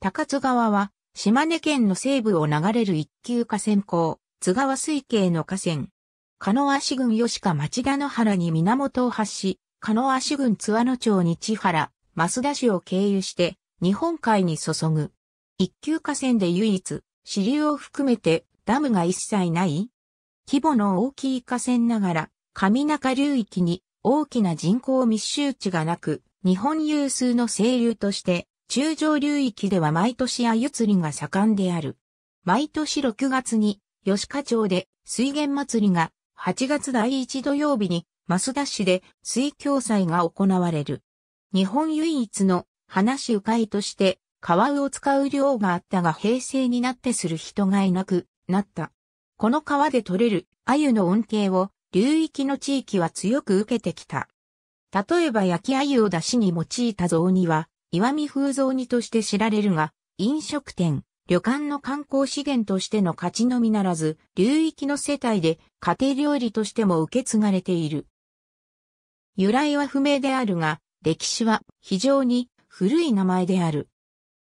高津川は、島根県の西部を流れる一級河川港、津川水系の河川。鹿野足郡吉鹿町田の原に源を発し、鹿野足郡津和野町に千原、増田市を経由して、日本海に注ぐ。一級河川で唯一、支流を含めてダムが一切ない規模の大きい河川ながら、上中流域に大きな人口密集地がなく、日本有数の清流として中上流域では毎年鮎釣りが盛んである。毎年6月に吉賀町で水源祭りが8月第1土曜日に増田市で水教祭が行われる。日本唯一の話し鵜として川魚を使う漁があったが平成になってする人がいなくなった。この川で取れる鮎の恩恵を流域の地域は強く受けてきた。例えば焼き鮎を出汁に用いた雑煮は石見風造煮として知られるが、飲食店、旅館の観光資源としての価値のみならず、流域の世帯で家庭料理としても受け継がれている。由来は不明であるが、歴史は非常に古い名前である。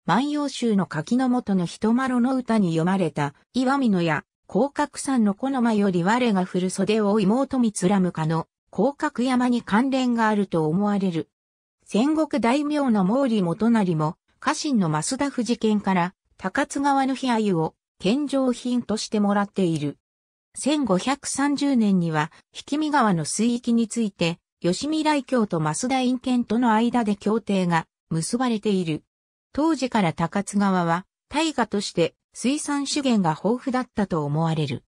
万葉集の柿の元の人ろの歌に読まれた、岩見のや、甲角山のこの間より我が古袖を妹にらむかの、甲角山に関連があると思われる。戦国大名の毛利元就も、家臣の増田藤県から、高津川の日鮎を献上品としてもらっている。1530年には、引見川の水域について、吉見来京と増田院県との間で協定が結ばれている。当時から高津川は、大河として水産資源が豊富だったと思われる。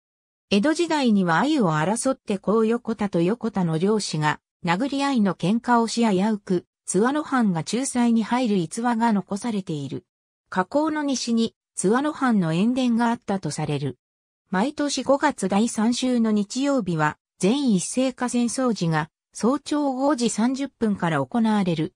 江戸時代には鮎を争ってこう横田と横田の漁師が、殴り合いの喧嘩をしあやうく、津和野藩が仲裁に入る逸話が残されている。河口の西に津和野藩の塩田があったとされる。毎年5月第3週の日曜日は、全一斉河川掃除が早朝5時30分から行われる。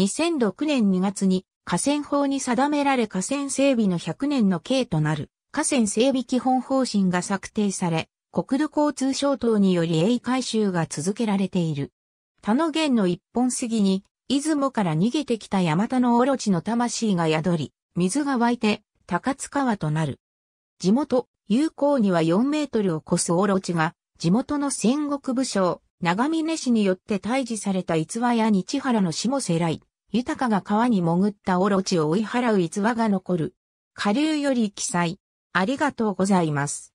2006年2月に河川法に定められ河川整備の100年の刑となる河川整備基本方針が策定され、国土交通省等により永改修が続けられている。他の源の一本杉に出雲から逃げてきた山田のオロチの魂が宿り、水が湧いて、高津川となる。地元、友好には4メートルを超すオロチが、地元の戦国武将、長峰氏によって退治された逸話や日原の下世来、豊かが川に潜ったオロチを追い払う逸話が残る。下流より記載。ありがとうございます。